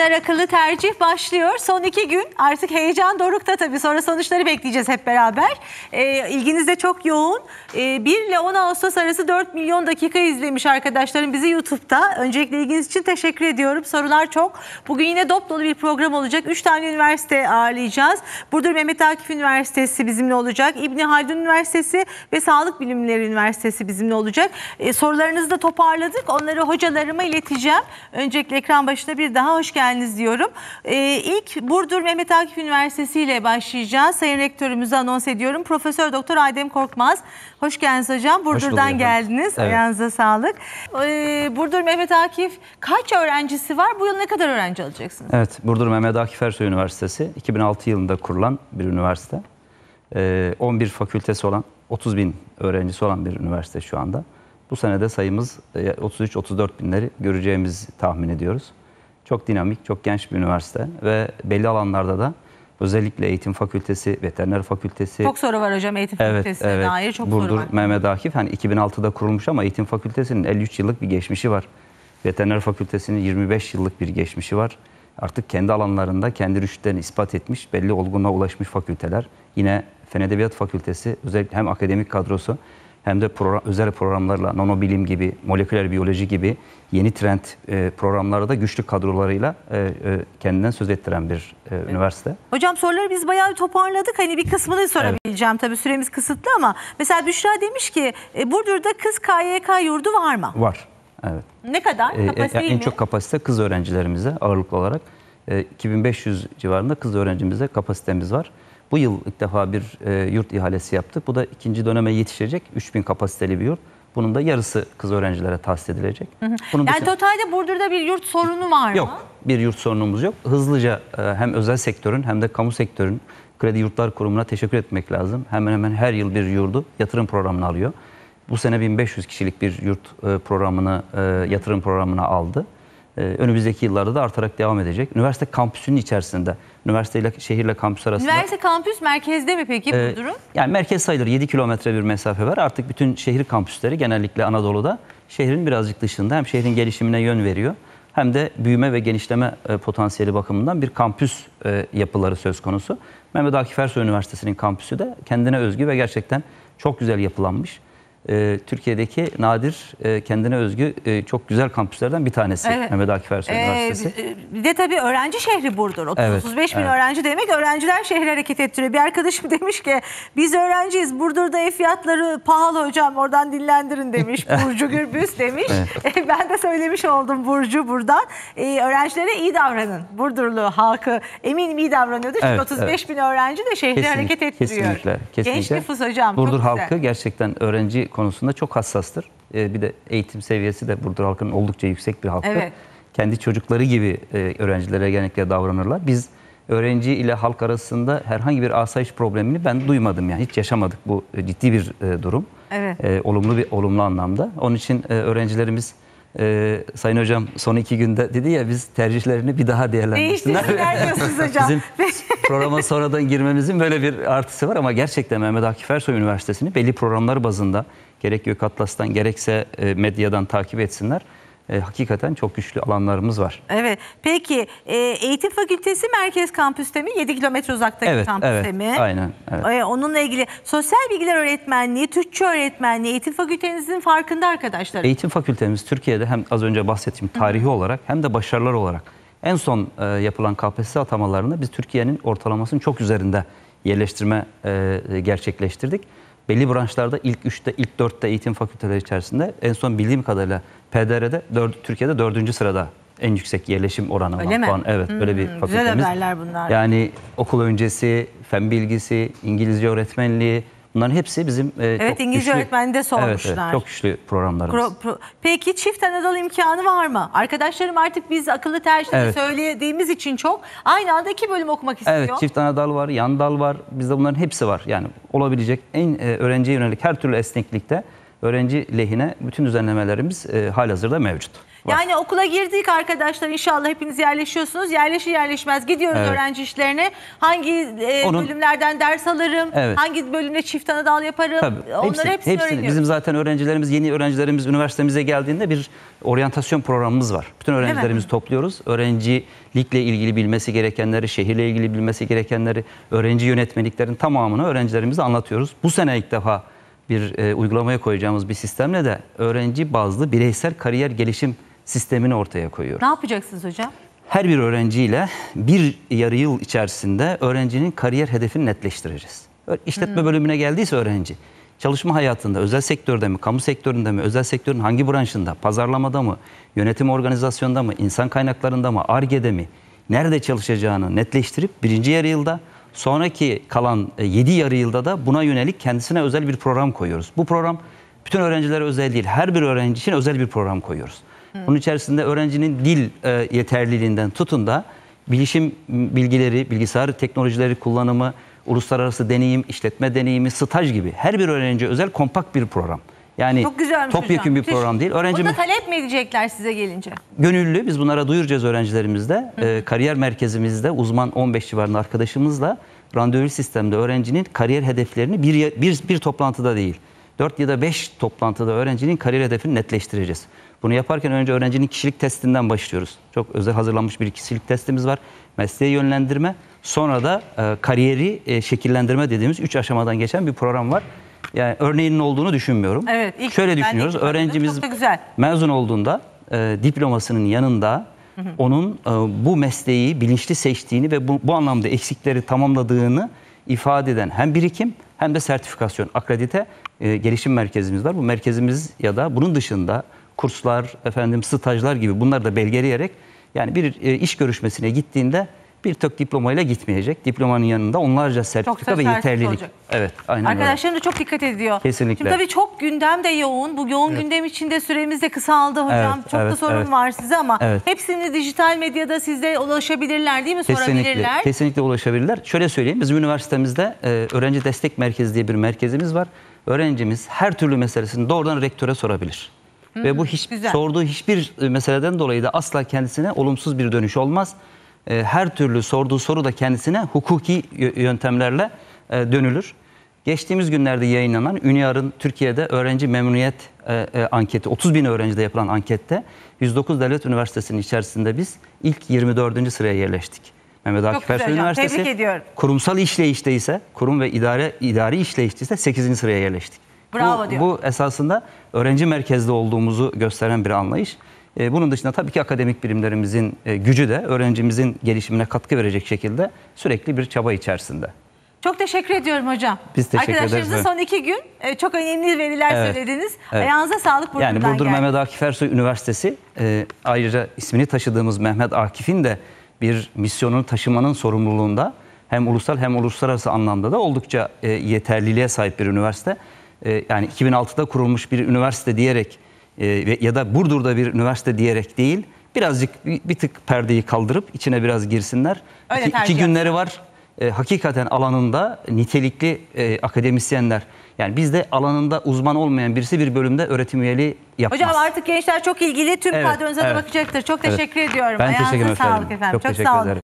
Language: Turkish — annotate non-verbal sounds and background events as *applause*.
Günler akıllı tercih başlıyor. Son iki gün artık heyecan dorukta tabii. Sonra sonuçları bekleyeceğiz hep beraber. E, ilginiz de çok yoğun. E, ee, 1 ile 10 Ağustos arası 4 milyon dakika izlemiş arkadaşlarım bizi YouTube'da. Öncelikle ilginiz için teşekkür ediyorum. Sorular çok. Bugün yine dop dolu bir program olacak. 3 tane üniversite ağırlayacağız. Burdur Mehmet Akif Üniversitesi bizimle olacak. İbni Haldun Üniversitesi ve Sağlık Bilimleri Üniversitesi bizimle olacak. E, sorularınızı da toparladık. Onları hocalarıma ileteceğim. Öncelikle ekran başında bir daha hoş geldiniz geldiniz diyorum. Ee, ilk Burdur Mehmet Akif Üniversitesi ile başlayacağız. Sayın Rektörümüzü anons ediyorum. Profesör Doktor Adem Korkmaz. Hoş geldiniz hocam. Burdur'dan geldiniz. Evet. Ayağınıza sağlık. Ee, Burdur Mehmet Akif kaç öğrencisi var? Bu yıl ne kadar öğrenci alacaksınız? Evet, Burdur Mehmet Akif Ersoy Üniversitesi 2006 yılında kurulan bir üniversite. Ee, 11 fakültesi olan, 30 bin öğrencisi olan bir üniversite şu anda. Bu sene de sayımız 33-34 e, binleri göreceğimizi tahmin ediyoruz. Çok dinamik, çok genç bir üniversite ve belli alanlarda da özellikle eğitim fakültesi, veteriner fakültesi. Çok soru var hocam eğitim evet, fakültesine evet, dair çok Burdur, soru var. Mehmet Akif hani 2006'da kurulmuş ama eğitim fakültesinin 53 yıllık bir geçmişi var. Veteriner fakültesinin 25 yıllık bir geçmişi var. Artık kendi alanlarında kendi rüştlerini ispat etmiş, belli olgunluğa ulaşmış fakülteler. Yine Fen Edebiyat Fakültesi özellikle hem akademik kadrosu hem de program, özel programlarla, nanobilim gibi, moleküler biyoloji gibi yeni trend e, programlarda güçlü kadrolarıyla e, e, kendinden söz ettiren bir e, evet. üniversite. Hocam soruları biz bayağı toparladık. Hani bir kısmını sorabileceğim evet. tabii süremiz kısıtlı ama mesela Büşra demiş ki e, Burdur'da kız KYK yurdu var mı? Var. Evet. Ne kadar? E, e, kapasite ee, en mi? çok kapasite kız öğrencilerimize ağırlıklı olarak. E, 2500 civarında kız öğrencimize kapasitemiz var. Bu yıl ilk defa bir e, yurt ihalesi yaptık. Bu da ikinci döneme yetişecek 3000 kapasiteli bir yurt. Bunun da yarısı kız öğrencilere tahsis edilecek. Hı hı. Bunun yani dışında... totalde Burdur'da bir yurt sorunu var mı? Yok bir yurt sorunumuz yok. Hızlıca e, hem özel sektörün hem de kamu sektörün Kredi Yurtlar Kurumu'na teşekkür etmek lazım. Hemen hemen her yıl bir yurdu yatırım programına alıyor. Bu sene 1500 kişilik bir yurt e, programını e, yatırım programına aldı. E, önümüzdeki yıllarda da artarak devam edecek. Üniversite kampüsünün içerisinde Üniversite ile şehirle kampüs arasında. Üniversite kampüs merkezde mi peki bu ee, durum? Yani merkez sayılır 7 kilometre bir mesafe var. Artık bütün şehir kampüsleri genellikle Anadolu'da şehrin birazcık dışında hem şehrin gelişimine yön veriyor hem de büyüme ve genişleme e, potansiyeli bakımından bir kampüs e, yapıları söz konusu. Mehmet Akif Ersoy Üniversitesi'nin kampüsü de kendine özgü ve gerçekten çok güzel yapılanmış. E, Türkiye'deki nadir e, kendine özgü e, çok güzel kampüslerden bir tanesi evet. Mehmet Akif Ersoy ee, Üniversitesi. Bir de tabii öğrenci şehri Burdur. 30-35 evet, bin evet. öğrenci demek öğrenciler şehri hareket ettiriyor. Bir arkadaşım *laughs* demiş ki biz öğrenciyiz Burdur'da ev fiyatları pahalı hocam oradan dinlendirin demiş *laughs* Burcu Gürbüz demiş. Evet. *laughs* ben de söylemiş oldum Burcu buradan. Ee, öğrencilere iyi davranın. Burdurlu halkı eminim iyi davranıyordur. Çünkü evet, 35 evet. bin öğrenci de şehri kesinlikle, hareket ettiriyor. Kesinlikle, kesinlikle. Genç nüfus hocam. Burdur halkı gerçekten öğrenci konusunda çok hassastır. E, bir de eğitim seviyesi de Burdur halkının oldukça yüksek bir halktır. Evet. Kendi çocukları gibi e, öğrencilere genellikle davranırlar. Biz öğrenci ile halk arasında herhangi bir asayiş problemini ben duymadım yani hiç yaşamadık bu e, ciddi bir e, durum. Evet. E, olumlu bir olumlu anlamda. Onun için e, öğrencilerimiz ee, Sayın Hocam son iki günde dedi ya biz tercihlerini bir daha değerlendirsinler. *laughs* Bizim programa sonradan girmemizin böyle bir artısı var ama gerçekten Mehmet Akif Ersoy Üniversitesi'ni belli programlar bazında gerek Gök gerekse e, medyadan takip etsinler e, hakikaten çok güçlü alanlarımız var. Evet. Peki e, eğitim fakültesi merkez kampüste mi? 7 kilometre uzaktaki evet, kampüste evet, mi? Aynen. Evet. E, onunla ilgili sosyal bilgiler öğretmenliği, Türkçe öğretmenliği, eğitim fakültenizin farkında arkadaşlar. Eğitim fakültemiz Türkiye'de hem az önce bahsettiğim tarihi Hı. olarak hem de başarılar olarak en son e, yapılan KPSS atamalarında biz Türkiye'nin ortalamasının çok üzerinde yerleştirme e, gerçekleştirdik belli branşlarda ilk 3'te, ilk 4'te eğitim fakülteleri içerisinde en son bildiğim kadarıyla PDR'de dört, Türkiye'de 4. sırada en yüksek yerleşim oranı öyle olan mi? puan. Evet hmm, böyle bir hmm, fakültemiz. Güzel haberler bunlar. Yani okul öncesi, fen bilgisi, İngilizce öğretmenliği, Bunların hepsi bizim e, evet, çok İngilizce güçlü, öğretmeni de sormuşlar. Evet, evet, çok güçlü programlarımız. Pro, pro, peki çift Anadolu imkanı var mı? Arkadaşlarım artık biz akıllı tercihleri evet. söylediğimiz için çok aynı anda iki bölüm okumak istiyor. Evet çift Anadolu var, yan dal var. Bizde bunların hepsi var. Yani olabilecek en e, öğrenciye yönelik her türlü esneklikte öğrenci lehine bütün düzenlemelerimiz e, halihazırda mevcut. Yani okula girdik arkadaşlar inşallah hepiniz yerleşiyorsunuz. Yerleşir yerleşmez gidiyoruz Evet. öğrenci işlerine. Hangi e, Onun- bölümlerden ders alırım, Evet. hangi bölümde çift ana dal yaparım. Tabii. Onları hepsini, öğreniyoruz. Bizim zaten öğrencilerimiz, yeni öğrencilerimiz üniversitemize geldiğinde bir oryantasyon programımız var. Bütün öğrencilerimizi topluyoruz. Öğrencilikle ilgili bilmesi gerekenleri, şehirle ilgili bilmesi gerekenleri, öğrenci yönetmeliklerin tamamını öğrencilerimize anlatıyoruz. Bu sene ilk defa bir e, uygulamaya koyacağımız bir sistemle de öğrenci bazlı bireysel kariyer gelişim sistemini ortaya koyuyoruz. Ne yapacaksınız hocam? Her bir öğrenciyle bir yarı yıl içerisinde öğrencinin kariyer hedefini netleştiririz. İşletme hmm. bölümüne geldiyse öğrenci çalışma hayatında özel sektörde mi, kamu sektöründe mi, özel sektörün hangi branşında, pazarlamada mı, yönetim organizasyonda mı, insan kaynaklarında mı, ARGE'de mi, nerede çalışacağını netleştirip birinci yarı yılda sonraki kalan 7 e, yarı yılda da buna yönelik kendisine özel bir program koyuyoruz. Bu program bütün öğrencilere özel değil, her bir öğrenci için özel bir program koyuyoruz. Bunun içerisinde öğrencinin dil e, yeterliliğinden tutun da bilişim bilgileri, bilgisayar teknolojileri kullanımı, uluslararası deneyim, işletme deneyimi, staj gibi her bir öğrenci özel kompakt bir program. Yani Çok güzelmiş topyekun hocam. bir program değil. Öğrenci Bunu da talep mi edecekler size gelince? Gönüllü. Biz bunlara duyuracağız öğrencilerimizde. E, kariyer merkezimizde uzman 15 civarında arkadaşımızla randevu sistemde öğrencinin kariyer hedeflerini bir, bir, bir toplantıda değil. 4 ya da 5 toplantıda öğrencinin kariyer hedefini netleştireceğiz. Bunu yaparken önce öğrencinin kişilik testinden başlıyoruz. Çok özel hazırlanmış bir kişilik testimiz var. Mesleğe yönlendirme, sonra da e, kariyeri e, şekillendirme dediğimiz üç aşamadan geçen bir program var. Yani örneğinin olduğunu düşünmüyorum. Evet, ilk Şöyle düşünüyoruz. Öğrencimiz mezun olduğunda e, diplomasının yanında onun e, bu mesleği bilinçli seçtiğini ve bu, bu anlamda eksikleri tamamladığını ifade eden hem birikim hem de sertifikasyon, akredite e, gelişim merkezimiz var. Bu merkezimiz ya da bunun dışında kurslar, efendim stajlar gibi bunları da belgeleyerek yani bir e, iş görüşmesine gittiğinde bir tek diplomayla gitmeyecek. Diplomanın yanında onlarca sertifika ve sertifika yeterlilik. Olacak. Evet, aynen Arkadaşlarım öyle. da çok dikkat ediyor. Kesinlikle. Şimdi tabii çok gündem de yoğun. Bu yoğun evet. gündem içinde süremiz de kısaldı hocam. Evet, çok evet, da sorun evet. var size ama evet. hepsini dijital medyada sizde ulaşabilirler değil mi? Kesinlikle, Sorabilirler. Kesinlikle ulaşabilirler. Şöyle söyleyeyim. bizim üniversitemizde e, öğrenci destek merkezi diye bir merkezimiz var. Öğrencimiz her türlü meselesini doğrudan rektöre sorabilir. Ve bu hiç, Güzel. sorduğu hiçbir e, meseleden dolayı da asla kendisine olumsuz bir dönüş olmaz. E, her türlü sorduğu soru da kendisine hukuki yöntemlerle e, dönülür. Geçtiğimiz günlerde yayınlanan Üniar'ın Türkiye'de öğrenci memnuniyet anketi, 30 bin öğrencide yapılan ankette 109 devlet üniversitesinin içerisinde biz ilk 24. sıraya yerleştik. Mehmet Akif Ersoy Üniversitesi kurumsal işleyişte ise, kurum ve idare idari işleyişte ise 8. sıraya yerleştik. Bravo bu, diyor. Bu esasında öğrenci merkezli olduğumuzu gösteren bir anlayış. E, bunun dışında tabii ki akademik birimlerimizin e, gücü de öğrencimizin gelişimine katkı verecek şekilde sürekli bir çaba içerisinde. Çok teşekkür ediyorum hocam. Biz teşekkür ederiz. Arkadaşlarımızın son iki gün e, çok önemli veriler evet, söylediniz. Evet. Ayağınıza sağlık Burdur'dan Yani Burdur geldi. Mehmet Akif Ersoy Üniversitesi ayrıca ismini taşıdığımız Mehmet Akif'in de bir misyonunu taşımanın sorumluluğunda hem ulusal hem uluslararası anlamda da oldukça yeterliliğe sahip bir üniversite. E, yani 2006'da kurulmuş bir üniversite diyerek e, ya da Burdur'da bir üniversite diyerek değil birazcık bir, tık perdeyi kaldırıp içine biraz girsinler. Öyle iki, iki günleri var. E, hakikaten alanında nitelikli e, akademisyenler yani bizde alanında uzman olmayan birisi bir bölümde öğretim üyeliği yapmaz. Hocam artık gençler çok ilgili. Tüm evet, kadronuza evet. da bakacaktır. Çok teşekkür ediyorum. Ben Ayağınıza teşekkür ederim. Sağlık efendim. Çok, çok teşekkür sağ olun. Ederim.